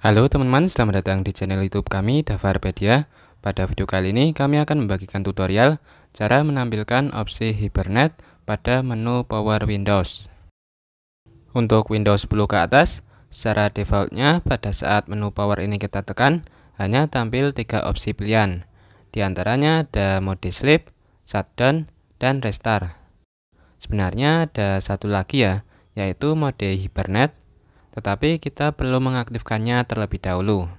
Halo teman-teman, selamat datang di channel YouTube kami Davarpedia. Pada video kali ini kami akan membagikan tutorial cara menampilkan opsi Hibernate pada menu Power Windows. Untuk Windows 10 ke atas, secara defaultnya pada saat menu Power ini kita tekan, hanya tampil tiga opsi pilihan. Di antaranya ada mode sleep, shutdown, dan restart. Sebenarnya ada satu lagi ya, yaitu mode hibernate tetapi kita perlu mengaktifkannya terlebih dahulu.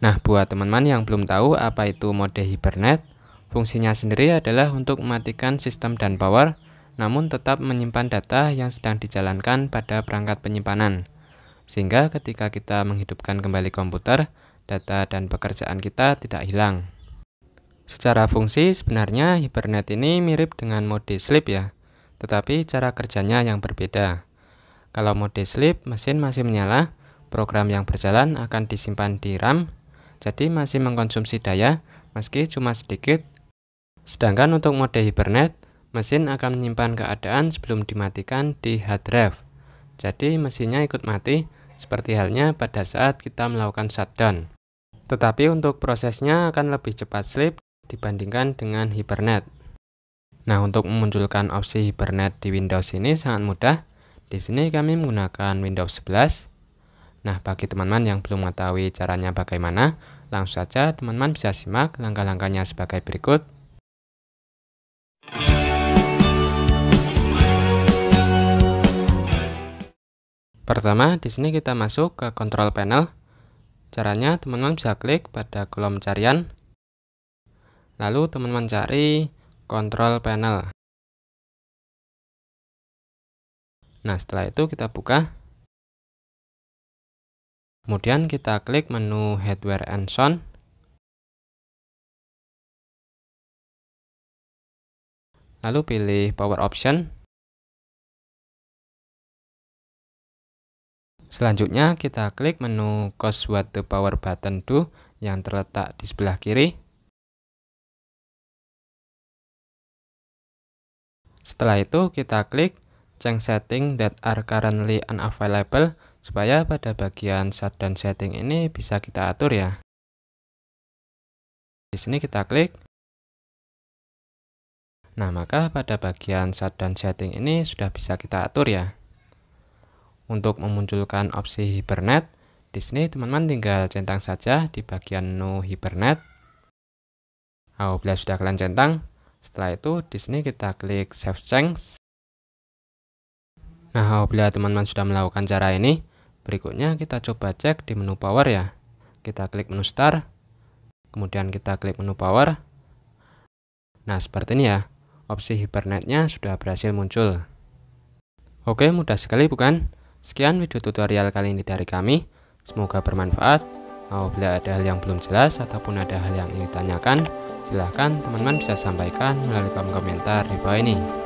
Nah, buat teman-teman yang belum tahu apa itu mode hibernate, fungsinya sendiri adalah untuk mematikan sistem dan power, namun tetap menyimpan data yang sedang dijalankan pada perangkat penyimpanan. Sehingga ketika kita menghidupkan kembali komputer, data dan pekerjaan kita tidak hilang. Secara fungsi, sebenarnya hibernate ini mirip dengan mode sleep ya, tetapi cara kerjanya yang berbeda. Kalau mode sleep, mesin masih menyala, program yang berjalan akan disimpan di RAM, jadi masih mengkonsumsi daya meski cuma sedikit. Sedangkan untuk mode hibernate, mesin akan menyimpan keadaan sebelum dimatikan di hard drive. Jadi mesinnya ikut mati seperti halnya pada saat kita melakukan shutdown. Tetapi untuk prosesnya akan lebih cepat sleep dibandingkan dengan hibernate. Nah, untuk memunculkan opsi hibernate di Windows ini sangat mudah di sini kami menggunakan Windows 11. Nah, bagi teman-teman yang belum mengetahui caranya bagaimana, langsung saja teman-teman bisa simak langkah-langkahnya sebagai berikut. Pertama, di sini kita masuk ke Control panel. Caranya teman-teman bisa klik pada kolom carian. Lalu teman-teman cari Control panel. Nah, setelah itu kita buka. Kemudian kita klik menu hardware and sound. Lalu pilih power option. Selanjutnya kita klik menu cause what the power button do yang terletak di sebelah kiri. Setelah itu kita klik change setting that are currently unavailable supaya pada bagian shutdown setting ini bisa kita atur ya. Di sini kita klik. Nah, maka pada bagian shutdown setting ini sudah bisa kita atur ya. Untuk memunculkan opsi Hibernate, di sini teman-teman tinggal centang saja di bagian no Hibernate. Apabila nah, sudah kalian centang, setelah itu di sini kita klik Save Change. Nah, apabila teman-teman sudah melakukan cara ini, berikutnya kita coba cek di menu power ya. Kita klik menu start, kemudian kita klik menu power. Nah, seperti ini ya. Opsi hibernate sudah berhasil muncul. Oke, mudah sekali bukan? Sekian video tutorial kali ini dari kami. Semoga bermanfaat. Apabila ada hal yang belum jelas ataupun ada hal yang ingin ditanyakan, silahkan teman-teman bisa sampaikan melalui kolom komentar di bawah ini.